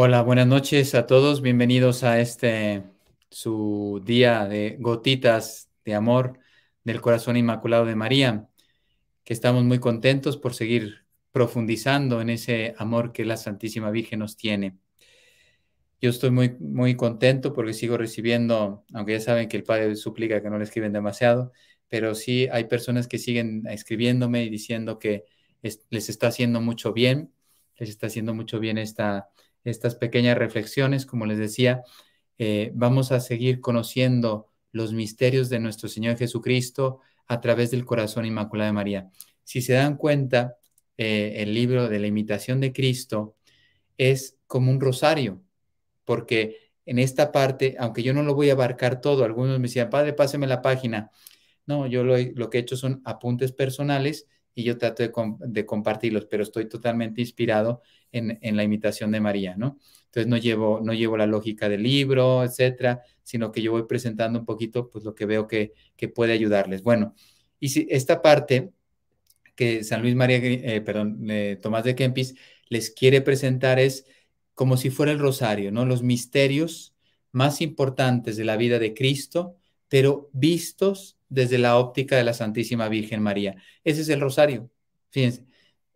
Hola, buenas noches a todos. Bienvenidos a este su día de gotitas de amor del corazón inmaculado de María, que estamos muy contentos por seguir profundizando en ese amor que la Santísima Virgen nos tiene. Yo estoy muy, muy contento porque sigo recibiendo, aunque ya saben que el Padre suplica que no le escriben demasiado, pero sí hay personas que siguen escribiéndome y diciendo que les está haciendo mucho bien, les está haciendo mucho bien esta estas pequeñas reflexiones. Como les decía, eh, vamos a seguir conociendo los misterios de nuestro Señor Jesucristo a través del corazón inmaculado de María. Si se dan cuenta, eh, el libro de la imitación de Cristo es como un rosario, porque en esta parte, aunque yo no lo voy a abarcar todo, algunos me decían, padre, páseme la página. No, yo lo, lo que he hecho son apuntes personales y yo trato de, compartirlos, pero estoy totalmente inspirado en, la imitación de María, ¿no? Entonces no llevo, no llevo la lógica del libro, etcétera, sino que yo voy presentando un poquito pues lo que veo que, puede ayudarles. Bueno, y si esta parte que San Luis María, eh, perdón, eh, Tomás de Kempis les quiere presentar es como si fuera el rosario, ¿no? Los misterios más importantes de la vida de Cristo, pero vistos desde la óptica de la Santísima Virgen María. Ese es el rosario. Fíjense,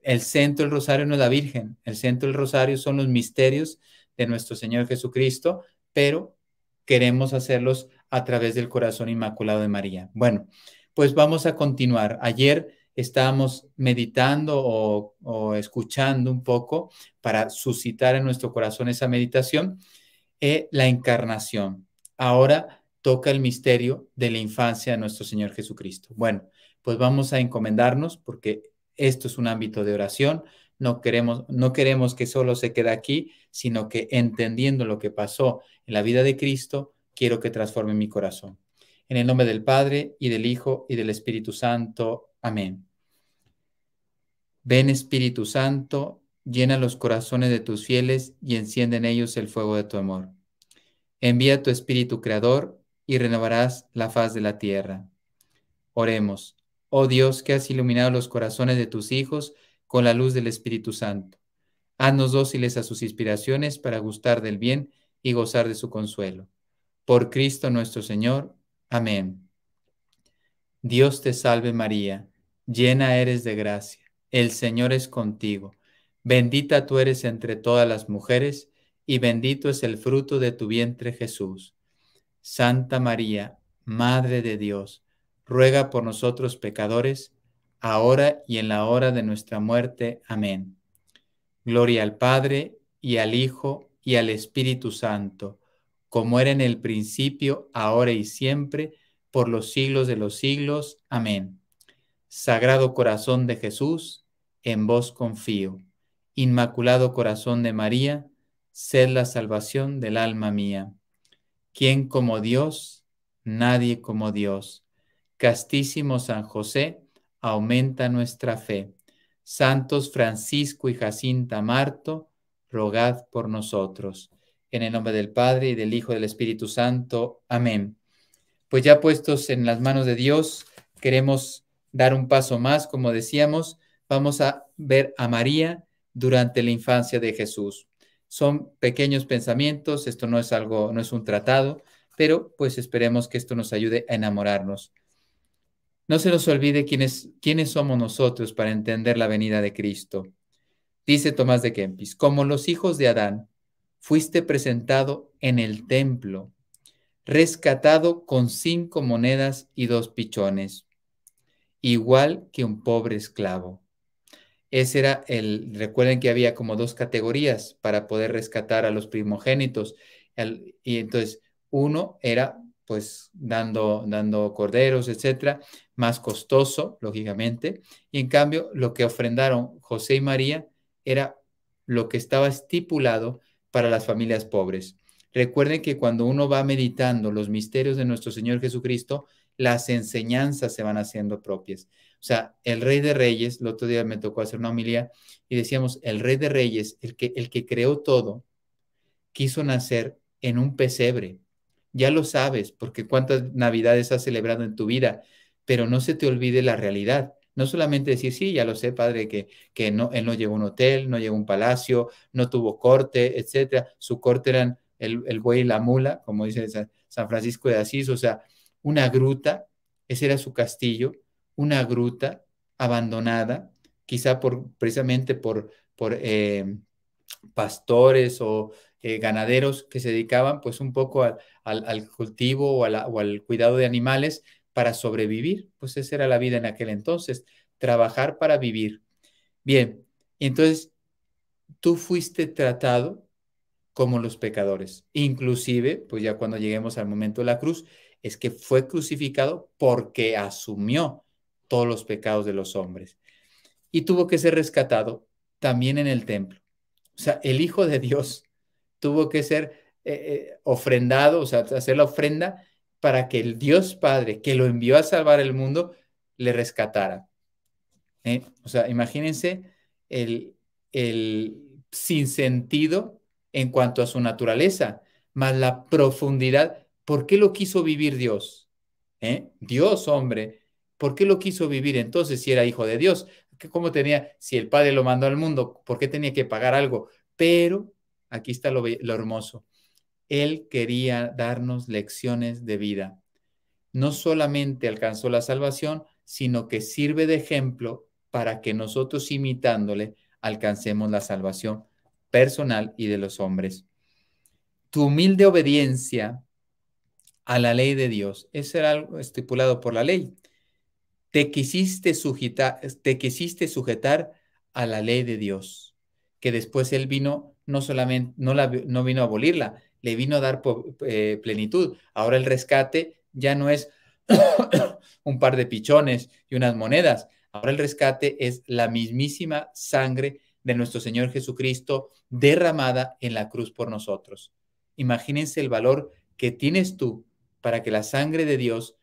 el centro del rosario no es la Virgen, el centro del rosario son los misterios de nuestro Señor Jesucristo, pero queremos hacerlos a través del corazón inmaculado de María. Bueno, pues vamos a continuar. Ayer estábamos meditando o, escuchando un poco para suscitar en nuestro corazón esa meditación, eh, la encarnación. Ahora toca el misterio de la infancia de nuestro Señor Jesucristo. Bueno, pues vamos a encomendarnos porque esto es un ámbito de oración. No queremos, no queremos que solo se quede aquí, sino que entendiendo lo que pasó en la vida de Cristo, quiero que transforme mi corazón. En el nombre del Padre y del Hijo y del Espíritu Santo. Amén. Ven Espíritu Santo, llena los corazones de tus fieles y enciende en ellos el fuego de tu amor. Envía tu Espíritu Creador y renovarás la faz de la tierra. Oremos, oh Dios que has iluminado los corazones de tus hijos con la luz del Espíritu Santo. Haznos dóciles a sus inspiraciones para gustar del bien y gozar de su consuelo. Por Cristo nuestro Señor. Amén. Dios te salve María, llena eres de gracia, el Señor es contigo, bendita tú eres entre todas las mujeres, y bendito es el fruto de tu vientre Jesús. Santa María, Madre de Dios, ruega por nosotros pecadores, ahora y en la hora de nuestra muerte. Amén. Gloria al Padre, y al Hijo, y al Espíritu Santo, como era en el principio, ahora y siempre, por los siglos de los siglos. Amén. Sagrado Corazón de Jesús, en vos confío. Inmaculado Corazón de María, sed la salvación del alma mía. ¿Quién como Dios? Nadie como Dios. Castísimo San José, aumenta nuestra fe. Santos Francisco y Jacinta Marto, rogad por nosotros. En el nombre del Padre y del Hijo y del Espíritu Santo. Amén. Pues ya puestos en las manos de Dios, queremos dar un paso más, como decíamos, vamos a ver a María durante la infancia de Jesús. Son pequeños pensamientos, esto no es algo, no es un tratado, pero pues esperemos que esto nos ayude a enamorarnos. No se nos olvide quiénes, quiénes somos nosotros para entender la venida de Cristo. Dice Tomás de Kempis, como los hijos de Adán, fuiste presentado en el templo, rescatado con cinco monedas y dos pichones, igual que un pobre esclavo. Ese era el, recuerden que había como dos categorías para poder rescatar a los primogénitos. y entonces, uno era pues dando, dando corderos, etcétera, más costoso, lógicamente. Y en cambio, lo que ofrendaron José y María era lo que estaba estipulado para las familias pobres. Recuerden que cuando uno va meditando los misterios de nuestro Señor Jesucristo, las enseñanzas se van haciendo propias. O sea, el Rey de Reyes, el otro día me tocó hacer una homilía y decíamos, el Rey de Reyes, el que, el que creó todo, quiso nacer en un pesebre. Ya lo sabes, porque cuántas navidades has celebrado en tu vida, pero no se te olvide la realidad. No solamente decir, sí, ya lo sé, padre, que, que no, él no llegó a un hotel, no llegó a un palacio, no tuvo corte, etcétera. Su corte eran el, el buey y la mula, como dice San Francisco de Asís, o sea, una gruta, ese era su castillo, una gruta abandonada, quizá por, precisamente por, por eh, pastores o eh, ganaderos que se dedicaban pues un poco al cultivo o, o al cuidado de animales para sobrevivir, pues esa era la vida en aquel entonces, trabajar para vivir. Bien, entonces tú fuiste tratado como los pecadores, inclusive, pues ya cuando lleguemos al momento de la cruz, es que fue crucificado porque asumió todos los pecados de los hombres. Y tuvo que ser rescatado también en el templo. O sea, el Hijo de Dios tuvo que ser eh, eh, ofrendado, o sea, hacer la ofrenda para que el Dios Padre, que lo envió a salvar el mundo, le rescatara. ¿Eh? O sea, imagínense el, el sinsentido en cuanto a su naturaleza, más la profundidad. ¿Por qué lo quiso vivir Dios? ¿Eh? Dios, hombre, ¿Por qué lo quiso vivir entonces si era hijo de Dios? ¿Cómo tenía, si el Padre lo mandó al mundo, por qué tenía que pagar algo? Pero, aquí está lo, hermoso, Él quería darnos lecciones de vida. No solamente alcanzó la salvación, sino que sirve de ejemplo para que nosotros imitándole alcancemos la salvación personal y de los hombres. Tu humilde obediencia a la ley de Dios, eso era algo estipulado por la ley, te quisiste, te quisiste sujetar a la ley de Dios, que después él vino, no solamente, no, la, no vino a abolirla, le vino a dar eh, plenitud. Ahora el rescate ya no es un par de pichones y unas monedas. Ahora el rescate es la mismísima sangre de nuestro Señor Jesucristo derramada en la cruz por nosotros. Imagínense el valor que tienes tú para que la sangre de Dios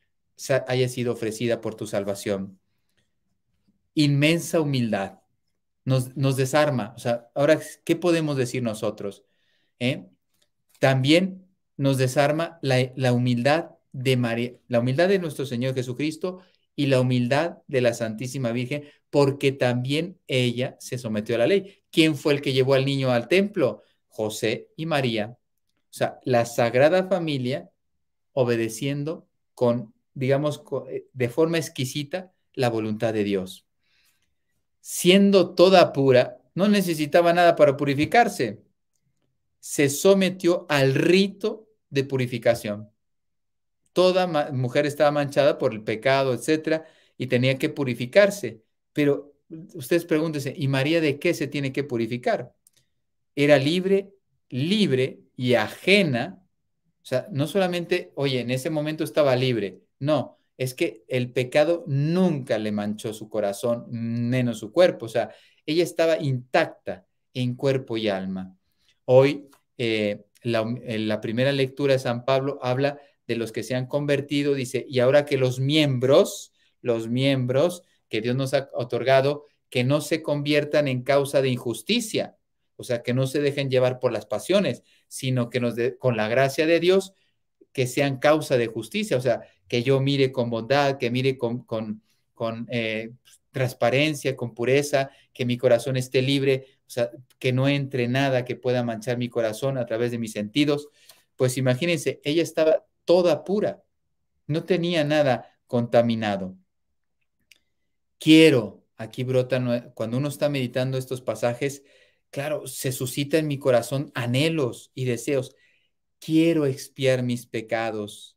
haya sido ofrecida por tu salvación. Inmensa humildad. Nos, desarma. O sea, ahora, ¿qué podemos decir nosotros? ¿Eh? También nos desarma la, la humildad de María, la humildad de nuestro Señor Jesucristo y la humildad de la Santísima Virgen, porque también ella se sometió a la ley. ¿Quién fue el que llevó al niño al templo? José y María. O sea, la Sagrada Familia obedeciendo con digamos, eh, de forma exquisita la voluntad de Dios. Siendo toda pura, no necesitaba nada para purificarse. Se sometió al rito de purificación. Toda mujer estaba manchada por el pecado, etcétera, y tenía que purificarse. Pero ustedes pregúntense, ¿y María de qué se tiene que purificar? Era libre, libre y ajena. O sea, no solamente, oye, en ese momento estaba libre, no, es que el pecado nunca le manchó su corazón, menos su cuerpo. O sea, ella estaba intacta en cuerpo y alma. Hoy eh, la, en la primera lectura de San Pablo habla de los que se han convertido, dice, y ahora que los miembros, los miembros que Dios nos ha otorgado, que no se conviertan en causa de injusticia, o sea, que no se dejen llevar por las pasiones, sino que nos con la gracia de Dios, que sean causa de justicia, o sea, que yo mire con bondad, que mire con, con, con eh, transparencia, con pureza, que mi corazón esté libre, o sea, que no entre nada que pueda manchar mi corazón a través de mis sentidos. Pues imagínense, ella estaba toda pura, no tenía nada contaminado. Quiero, aquí brota cuando uno está meditando estos pasajes, claro, se suscita en mi corazón anhelos y deseos. Quiero expiar mis pecados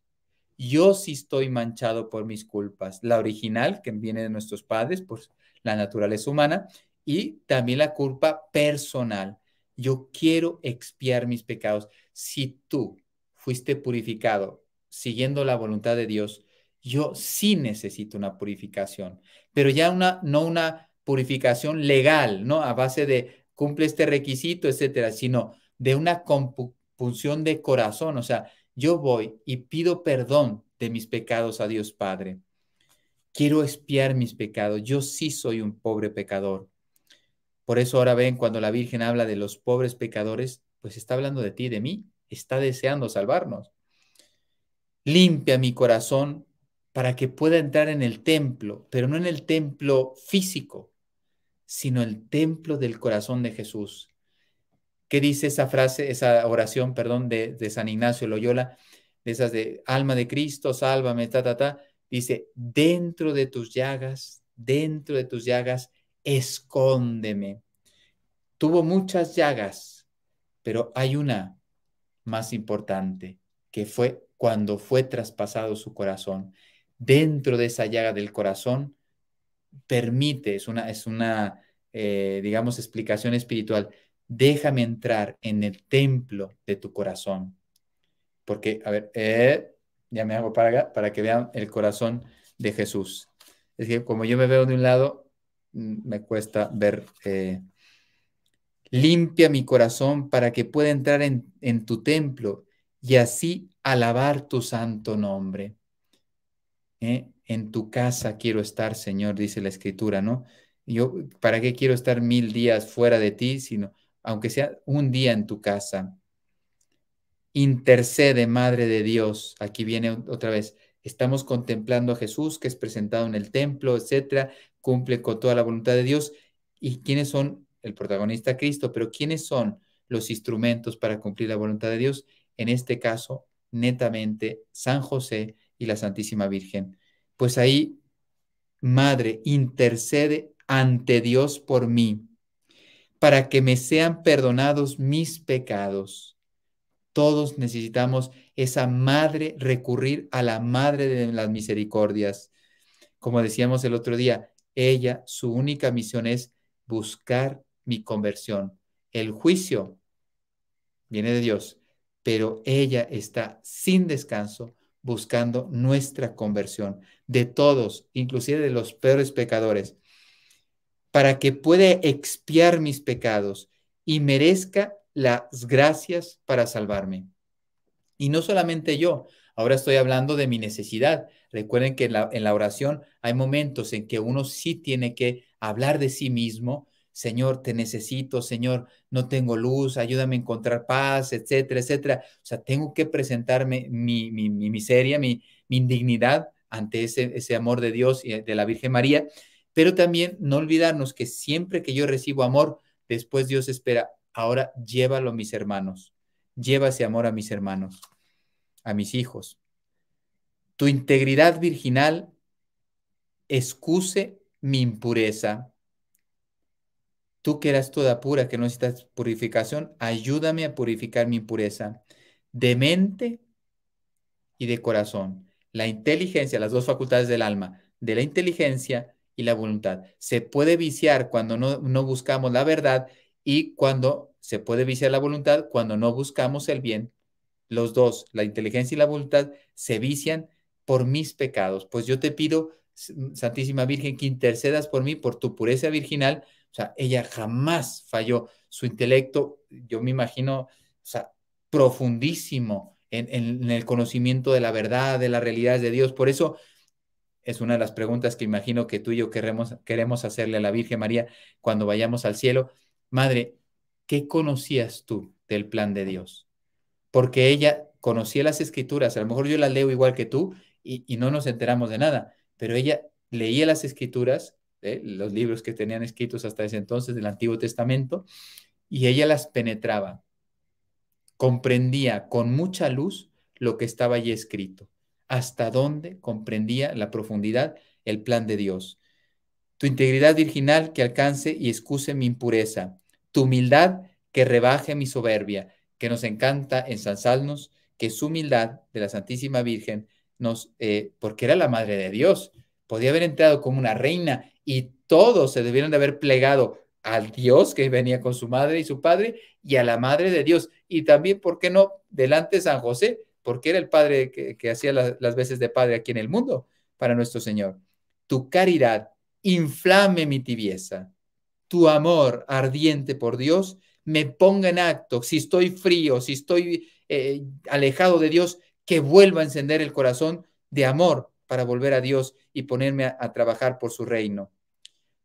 yo sí estoy manchado por mis culpas, la original que viene de nuestros padres, por la naturaleza humana, y también la culpa personal. Yo quiero expiar mis pecados. Si tú fuiste purificado siguiendo la voluntad de Dios, yo sí necesito una purificación, pero ya una, no una purificación legal, ¿no? A base de cumple este requisito, etcétera, sino de una compunción de corazón, o sea, yo voy y pido perdón de mis pecados a Dios Padre. Quiero espiar mis pecados. Yo sí soy un pobre pecador. Por eso ahora ven, cuando la Virgen habla de los pobres pecadores, pues está hablando de ti, y de mí. Está deseando salvarnos. Limpia mi corazón para que pueda entrar en el templo, pero no en el templo físico, sino el templo del corazón de Jesús, ¿Qué dice esa frase, esa oración, perdón, de, San Ignacio Loyola? De esas de alma de Cristo, sálvame, ta, ta, ta. Dice, dentro de tus llagas, dentro de tus llagas, escóndeme. Tuvo muchas llagas, pero hay una más importante, que fue cuando fue traspasado su corazón. Dentro de esa llaga del corazón, permite, es una, es una eh, digamos, explicación espiritual, déjame entrar en el templo de tu corazón. Porque, a ver, eh, ya me hago para para que vean el corazón de Jesús. Es que como yo me veo de un lado, mm, me cuesta ver. Eh, limpia mi corazón para que pueda entrar en, en tu templo y así alabar tu santo nombre. Eh, en tu casa quiero estar, Señor, dice la escritura, ¿no? Yo, ¿para qué quiero estar mil días fuera de ti? Sino aunque sea un día en tu casa. Intercede, Madre de Dios. Aquí viene otra vez. Estamos contemplando a Jesús que es presentado en el templo, etcétera, cumple con toda la voluntad de Dios. ¿Y quiénes son el protagonista Cristo? Pero ¿quiénes son los instrumentos para cumplir la voluntad de Dios? En este caso, netamente San José y la Santísima Virgen. Pues ahí, Madre, intercede ante Dios por mí para que me sean perdonados mis pecados. Todos necesitamos esa madre, recurrir a la madre de las misericordias. Como decíamos el otro día, ella, su única misión es buscar mi conversión. El juicio viene de Dios, pero ella está sin descanso buscando nuestra conversión de todos, inclusive de los peores pecadores para que pueda expiar mis pecados y merezca las gracias para salvarme. Y no solamente yo, ahora estoy hablando de mi necesidad. Recuerden que en la, oración hay momentos en que uno sí tiene que hablar de sí mismo, Señor, te necesito, Señor, no tengo luz, ayúdame a encontrar paz, etcétera, etcétera. O sea, tengo que presentarme mi, miseria, mi, indignidad ante ese, ese amor de Dios y de la Virgen María. Pero también no olvidarnos que siempre que yo recibo amor, después Dios espera, ahora llévalo a mis hermanos, Llévase amor a mis hermanos, a mis hijos. Tu integridad virginal excuse mi impureza. Tú que eras toda pura, que no necesitas purificación, ayúdame a purificar mi impureza de mente y de corazón. La inteligencia, las dos facultades del alma, de la inteligencia y la voluntad. Se puede viciar cuando no, buscamos la verdad y cuando se puede viciar la voluntad cuando no buscamos el bien. Los dos, la inteligencia y la voluntad, se vician por mis pecados. Pues yo te pido, mm, Santísima Virgen, que intercedas por mí, por tu pureza virginal. O sea, ella jamás falló. Su intelecto, yo me imagino, o sea, profundísimo en, el conocimiento de la verdad, de la realidad de Dios. Por eso es una de las preguntas que imagino que tú y yo queremos, queremos hacerle a la Virgen María cuando vayamos al cielo. Madre, ¿qué conocías tú del plan de Dios? Porque ella conocía las escrituras, a lo mejor yo las leo igual que tú y, no nos enteramos de nada, pero ella leía las escrituras, ¿eh? los libros que tenían escritos hasta ese entonces del Antiguo Testamento, y ella las penetraba, comprendía con mucha luz lo que estaba allí escrito hasta dónde comprendía la profundidad el plan de Dios. Tu integridad virginal que alcance y excuse mi impureza. Tu humildad que rebaje mi soberbia, que nos encanta en ensalzarnos, que su humildad de la Santísima Virgen nos, eh, porque era la Madre de Dios, podía haber entrado como una reina y todos se debieron de haber plegado al Dios que venía con su madre y su padre y a la Madre de Dios. Y también, ¿por qué no? Delante de San José, porque era el padre que, hacía las, veces de padre aquí en el mundo para nuestro Señor. Tu caridad inflame mi tibieza, tu amor ardiente por Dios me ponga en acto, si estoy frío, si estoy eh, alejado de Dios, que vuelva a encender el corazón de amor para volver a Dios y ponerme a, trabajar por su reino.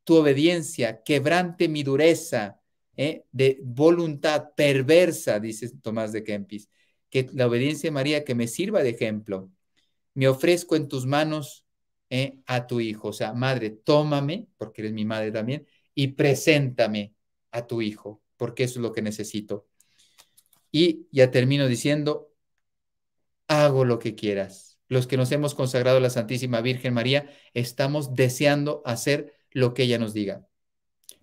Tu obediencia quebrante mi dureza, eh, de voluntad perversa, dice Tomás de Kempis que la obediencia de María que me sirva de ejemplo. Me ofrezco en tus manos eh, a tu hijo, o sea, madre, tómame, porque eres mi madre también, y preséntame a tu hijo, porque eso es lo que necesito. Y ya termino diciendo, hago lo que quieras. Los que nos hemos consagrado a la Santísima Virgen María, estamos deseando hacer lo que ella nos diga.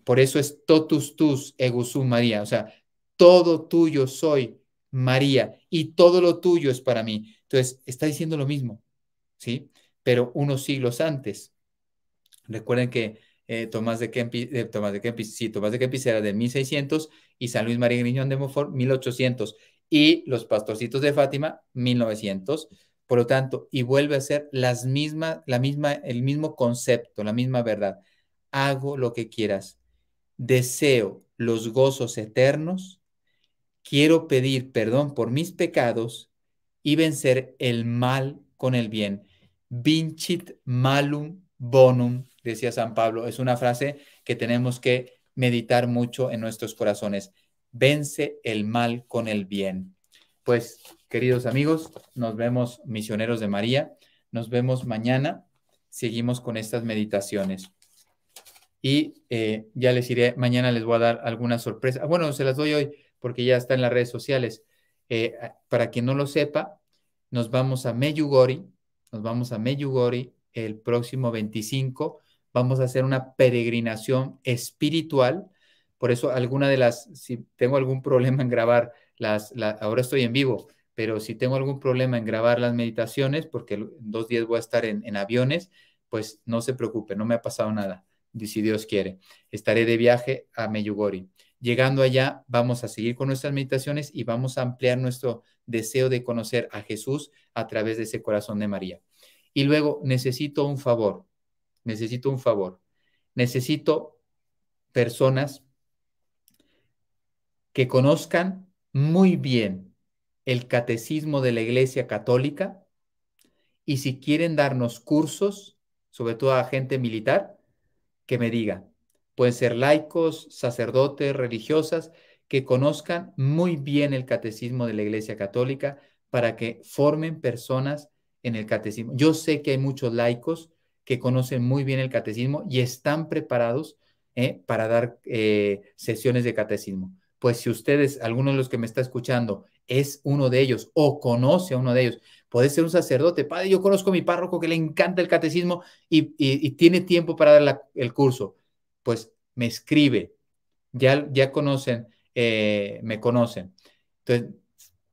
Por eso es totus tus egusum María, o sea, todo tuyo soy, María, y todo lo tuyo es para mí. Entonces, está diciendo lo mismo, ¿sí? Pero unos siglos antes. Recuerden que eh, Tomás de Kempis, eh, Tomás de Kempis, sí, Tomás de Kempis era de 1600 y San Luis María Griñón de Montfort 1800 y los pastorcitos de Fátima 1900. Por lo tanto, y vuelve a ser las mismas, la misma, el mismo concepto, la misma verdad. Hago lo que quieras. Deseo los gozos eternos quiero pedir perdón por mis pecados y vencer el mal con el bien. Vincit malum bonum, decía San Pablo. Es una frase que tenemos que meditar mucho en nuestros corazones. Vence el mal con el bien. Pues, queridos amigos, nos vemos, misioneros de María. Nos vemos mañana. Seguimos con estas meditaciones. Y eh, ya les iré, mañana les voy a dar alguna sorpresa. Bueno, se las doy hoy porque ya está en las redes sociales. Eh, para quien no lo sepa, nos vamos a Meyugori, nos vamos a Meyugori el próximo 25, vamos a hacer una peregrinación espiritual, por eso alguna de las, si tengo algún problema en grabar las, ahora estoy en vivo, pero si tengo algún problema en grabar las meditaciones, porque en dos días voy a estar en, en aviones, pues no se preocupe, no me ha pasado nada, si Dios quiere, estaré de viaje a Meyugori. Llegando allá, vamos a seguir con nuestras meditaciones y vamos a ampliar nuestro deseo de conocer a Jesús a través de ese corazón de María. Y luego, necesito un favor, necesito un favor, necesito personas que conozcan muy bien el catecismo de la Iglesia Católica y si quieren darnos cursos, sobre todo a gente militar, que me diga, Pueden ser laicos, sacerdotes, religiosas, que conozcan muy bien el catecismo de la Iglesia Católica para que formen personas en el catecismo. Yo sé que hay muchos laicos que conocen muy bien el catecismo y están preparados eh, para dar eh, sesiones de catecismo. Pues si ustedes, alguno de los que me está escuchando, es uno de ellos o conoce a uno de ellos, puede ser un sacerdote, padre, yo conozco a mi párroco que le encanta el catecismo y, tiene tiempo para dar el curso pues me escribe, ya, ya conocen, eh, me conocen. Entonces,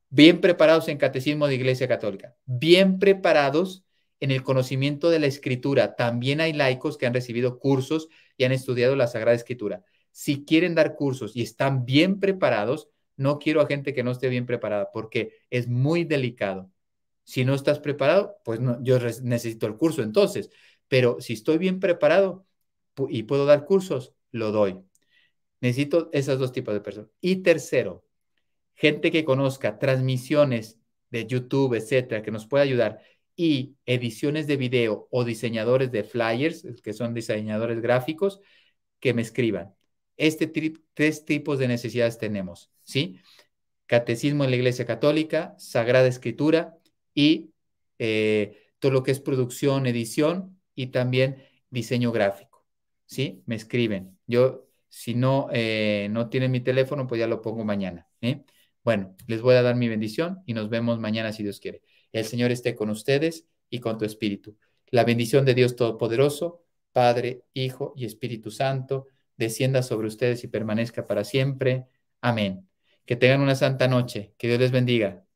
bien preparados en catecismo de Iglesia Católica, bien preparados en el conocimiento de la escritura. También hay laicos que han recibido cursos y han estudiado la Sagrada Escritura. Si quieren dar cursos y están bien preparados, no quiero a gente que no esté bien preparada porque es muy delicado. Si no estás preparado, pues no, yo necesito el curso entonces, pero si estoy bien preparado, y puedo dar cursos, lo doy. Necesito esos dos tipos de personas. Y tercero, gente que conozca transmisiones de YouTube, etcétera, que nos pueda ayudar y ediciones de video o diseñadores de flyers, que son diseñadores gráficos, que me escriban. Este tres tipos de necesidades tenemos, ¿sí? Catecismo en la Iglesia Católica, Sagrada Escritura y eh, todo lo que es producción, edición y también diseño gráfico. ¿sí? Me escriben. Yo, si no, eh, no tienen mi teléfono, pues ya lo pongo mañana. Bueno, les voy a dar mi bendición y nos vemos mañana si Dios quiere. El Señor esté con ustedes y con tu espíritu. La bendición de Dios Todopoderoso, Padre, Hijo y Espíritu Santo, descienda sobre ustedes y permanezca para siempre. Amén. Que tengan una santa noche. Que Dios les bendiga.